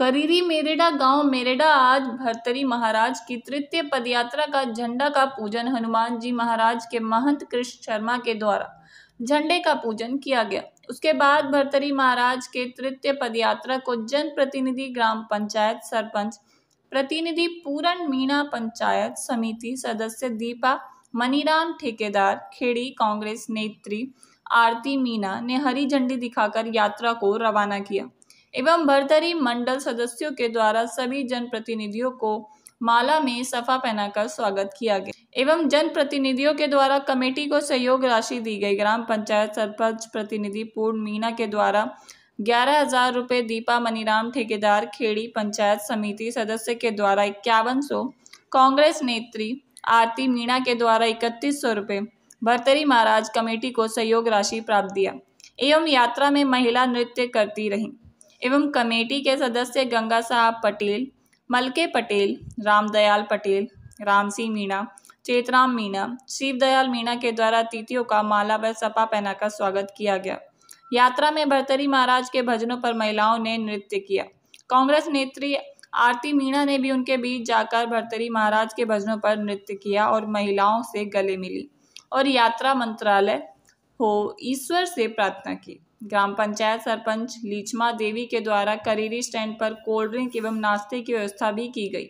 करीरी मेरेडा गांव मेरेडा आज भरतरी महाराज की तृतीय पदयात्रा का झंडा का पूजन हनुमान जी महाराज के महंत कृष्ण शर्मा के द्वारा झंडे का पूजन किया गया उसके बाद भरतरी महाराज के तृतीय पदयात्रा को जनप्रतिनिधि ग्राम पंचायत सरपंच प्रतिनिधि पूरन मीणा पंचायत समिति सदस्य दीपा मनीराम ठेकेदार खेड़ी कांग्रेस नेत्री आरती मीना ने हरी झंडी दिखाकर यात्रा को रवाना किया एवं भरतरी मंडल सदस्यों के द्वारा सभी जनप्रतिनिधियों को माला में सफा पहनाकर स्वागत किया गया एवं जनप्रतिनिधियों के द्वारा कमेटी को सहयोग राशि दी गई ग्राम पंचायत सरपंच प्रतिनिधि पूर्ण मीना के द्वारा ग्यारह हजार रुपये दीपा मनीराम ठेकेदार खेड़ी पंचायत समिति सदस्य के द्वारा इक्यावन सौ कांग्रेस नेत्री आरती मीणा के द्वारा इकतीस सौ रुपये भरतरी महाराज कमेटी को सहयोग राशि प्राप्त दिया एवं यात्रा में महिला नृत्य करती रहीं एवं कमेटी के सदस्य गंगा साहब पटेल मलके पटेल रामदयाल पटेल रामसिंह मीणा चेतराम मीणा शिवदयाल मीणा के द्वारा अतिथियों का माला व सपा पहनाकर स्वागत किया गया यात्रा में भरतरी महाराज के भजनों पर महिलाओं ने नृत्य किया कांग्रेस नेत्री आरती मीणा ने भी उनके बीच जाकर भरतरी महाराज के भजनों पर नृत्य किया और महिलाओं से गले मिली और यात्रा मंत्रालय हो ईश्वर से प्रार्थना की ग्राम पंचायत सरपंच लीचमा देवी के द्वारा करीरी स्टैंड पर कोल्ड ड्रिंक एवं नाश्ते की व्यवस्था भी की गई